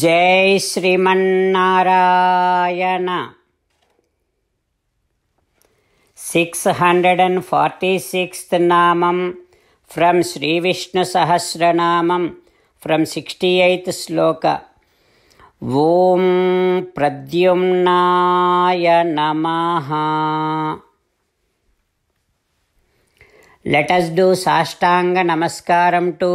జై Srimannarayana six hundred and forty sixth namam from Sri Vishnu Sahasranamam from sixty eighth shloka Om ప్రద్యుమ్నాయ నమ let's do sashtanga namaskaram to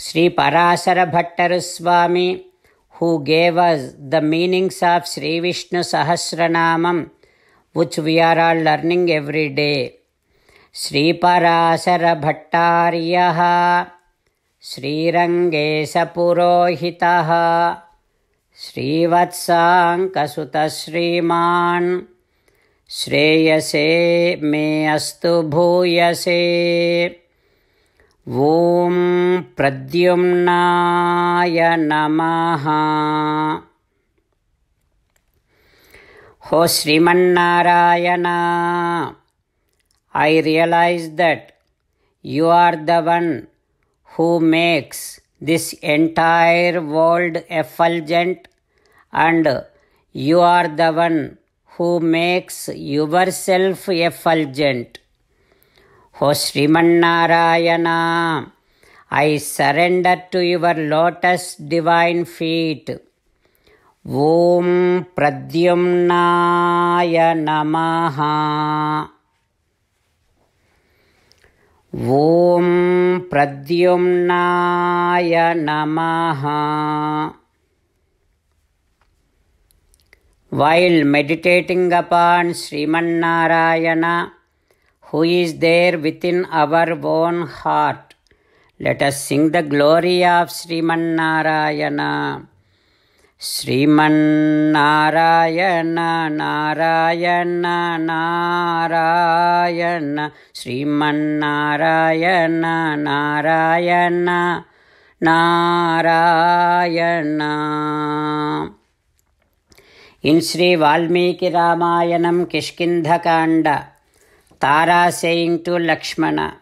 Sri Parasara Bhattaru Swami, who gave us the meanings of Sri Vishnu Sahasranamam, which we are all learning every day. श्रीपराशरभट्टार्यः श्रीरङ्गेशपुरोहितः श्रीवत्साङ्कसुतश्रीमान् श्रेयसे मे अस्तु भूयसे ॐ प्रद्युम्नाय नमः हो Srimanarayana, I realize that you are the one who makes this entire world effulgent and you are the one who makes yourself effulgent. O Srimannarayana, I surrender to your lotus divine feet. Om Pradyumnaya Namaha. Om प्रद्युम्नाय Namaha. While meditating upon Srimannarayana, who is there within our own heart. Let us sing the glory of Sriman Narayana. Sriman Narayana, Narayana, Narayana. Sriman Narayana, Narayana, Narayana. In Sri Valmiki Ramayana, Kishkindha Kanda. Tara saying to Lakshmana,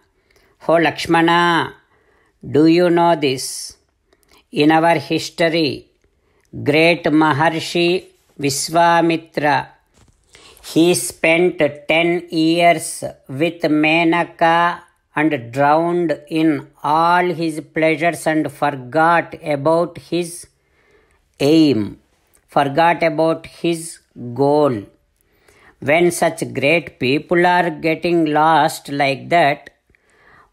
oh Lakshmana, do you know this? In our history, great Maharshi Viswamitra, he spent 10 years with Menaka and drowned in all his pleasures and forgot about his aim, forgot about his goal when such great people are getting lost like that,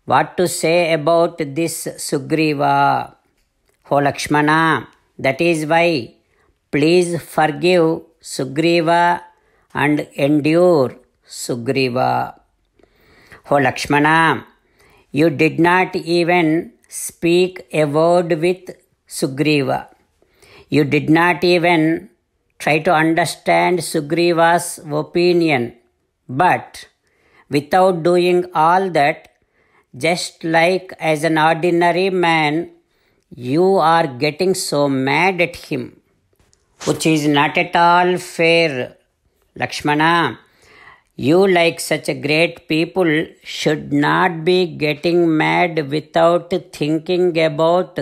what to say about this Sugriva? O Lakshmana, that is why please forgive Sugriva and endure Sugriva. O Lakshmana, you did not even speak a word with Sugriva. You did not even try to understand Sugriva's opinion. But without doing all that, just like as an ordinary man, you are getting so mad at him, which is not at all fair. Lakshmana, you, like such a great people, should not be getting mad without thinking about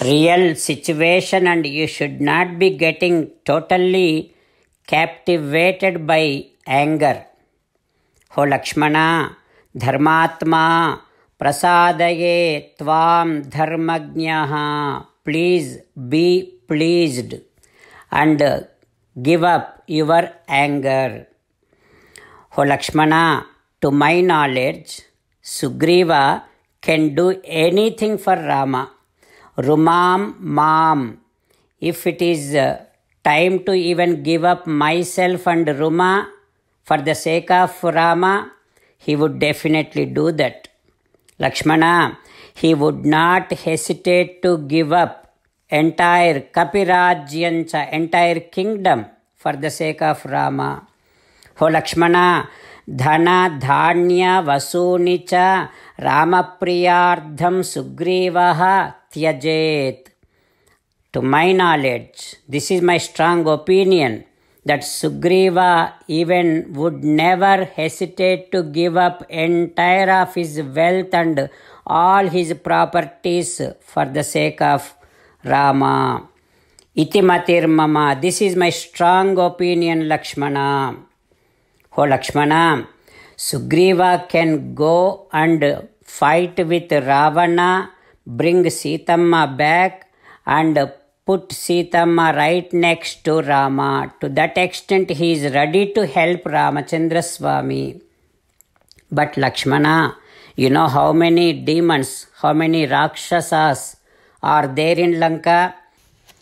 real situation and you should not be getting totally captivated by anger. Ho Lakshmana, Dharmatma, Prasadaye Tvam Dharmagnyaha. please be pleased and give up your anger. Ho Lakshmana, to my knowledge, Sugriva can do anything for Rama Rumam Mam. If it is uh, time to even give up myself and Ruma for the sake of Rama, he would definitely do that. Lakshmana, he would not hesitate to give up entire Kapirajyancha, entire kingdom for the sake of Rama. O Lakshmana, Dhana, Dhanya, Vasunicha cha, Ramapriyardham Sugrivaha त्यजेत to my knowledge, this is my strong opinion that Sugriva even would never hesitate to give up entire of his wealth and all his properties for the sake of Rama. Iti matir mama. This is my strong opinion, Lakshmana. For Lakshmana, Sugriva can go and fight with Ravana bring Sitama back and put Sitama right next to Rama. To that extent, he is ready to help Ramachandra Swami. But Lakshmana, you know how many demons, how many Rakshasas are there in Lanka?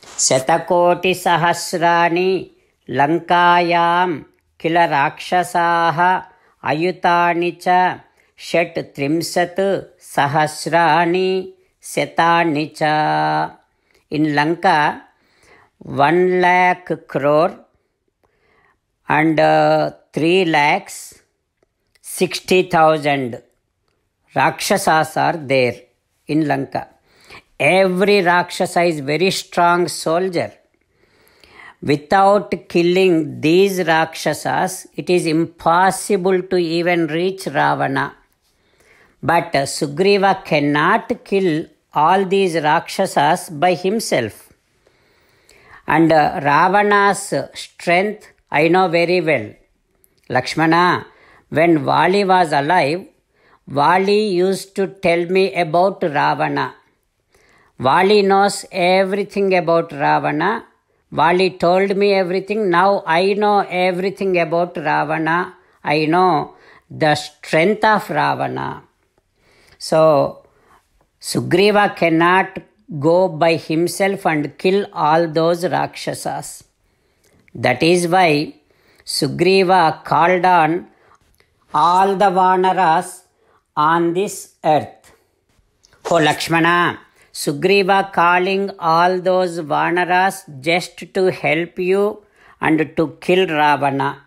Shatakoti Sahasrani Lankayam Kila Rakshasa, Ayuta च षट्त्रिंशत् Sahasrani. शताचा in Lanka one lakh crore and three lakhs sixty thousand rakshasas there in Lanka every rakshasa is very strong soldier without कि these rakshasas it is impossible to even reach Ravana but Sugriva cannot कि all these Rakshasas by himself. And uh, Ravana's strength I know very well. Lakshmana, when Vali was alive, Vali used to tell me about Ravana. Vali knows everything about Ravana. Vali told me everything. Now I know everything about Ravana. I know the strength of Ravana. So Sugriva cannot go by himself and kill all those Rakshasas. That is why Sugriva called on all the Vanaras on this earth. O oh, Lakshmana, Sugriva calling all those Vanaras just to help you and to kill Ravana.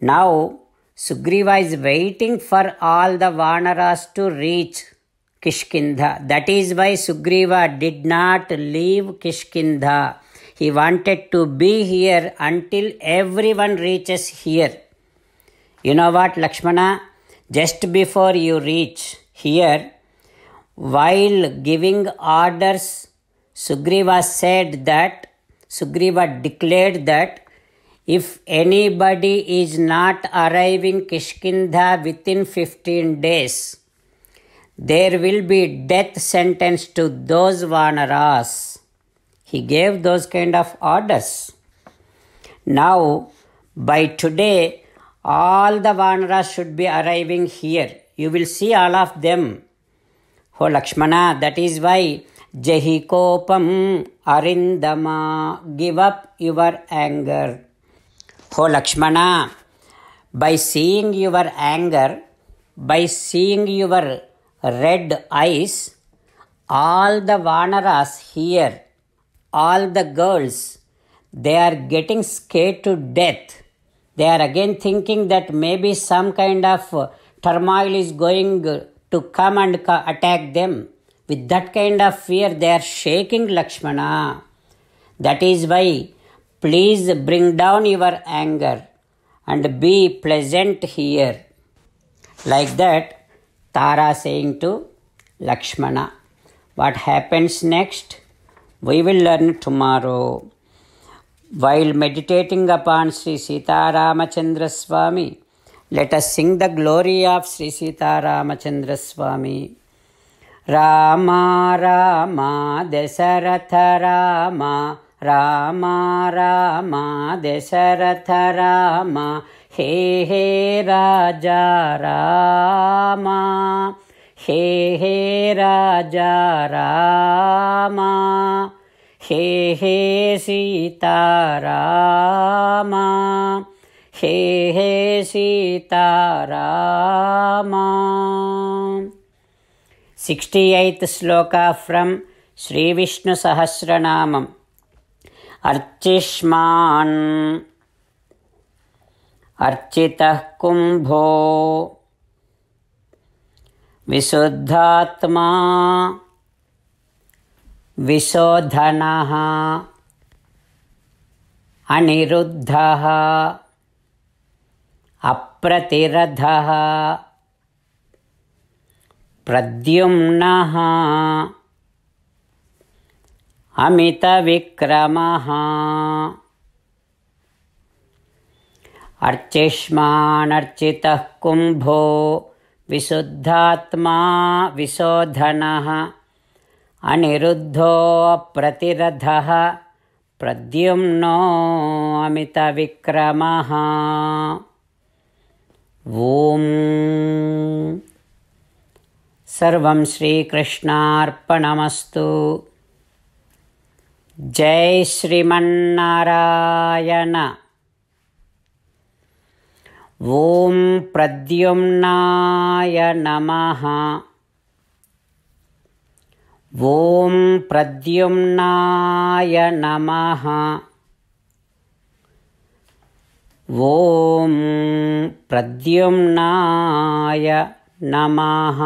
Now, Sugriva is waiting for all the Vanaras to reach Kishkindha. That is why Sugriva did not leave Kishkindha. He wanted to be here until everyone reaches here. You know what, Lakshmana? Just before you reach here, while giving orders, Sugriva said that, Sugriva declared that if anybody is not arriving Kishkindha within 15 days, there will be death sentence to those Vanaras. He gave those kind of orders. Now, by today, all the Vanaras should be arriving here. You will see all of them. Oh Lakshmana, that is why Jehi Kopam Arindama, give up your anger. Oh Lakshmana, by seeing your anger, by seeing your red eyes. All the Vanaras here, all the girls, they are getting scared to death. They are again thinking that maybe some kind of turmoil is going to come and attack them. With that kind of fear, they are shaking Lakshmana. That is why, please bring down your anger and be pleasant here. Like that, Tara saying to Lakshmana, What happens next? We will learn tomorrow. While meditating upon Sri Sita Ramachandra Swami, let us sing the glory of Sri Sita Ramachandra Swami. Rama Rama Dasharatha Rama Rama Rama Dasharatha Rama हे हे राजा रामा हे हे राजा रामा हे हे सीताराम हे हे Sitaram sixty eighth shloka from Sri Vishnu Sahasranamam अर्चिष्मान् अर्चितः कुम्भो विशुद्धात्मा विशोधनः अनिरुद्धः अप्रतिरधः प्रद्युम्नः अमितविक्रमः अर्चिष्मानर्चितः कुम्भो विशुद्धात्मा विशोधनः अनिरुद्धोऽप्रतिरथः प्रद्युम्नो अमितविक्रमः ॐ सर्वं श्रीकृष्णार्पणमस्तु जय श्रीमन्नारायण प्रद्युम्नाय नमः ॐ प्रद्युम्नाय नमः ॐ प्रद्युम्नाय नमः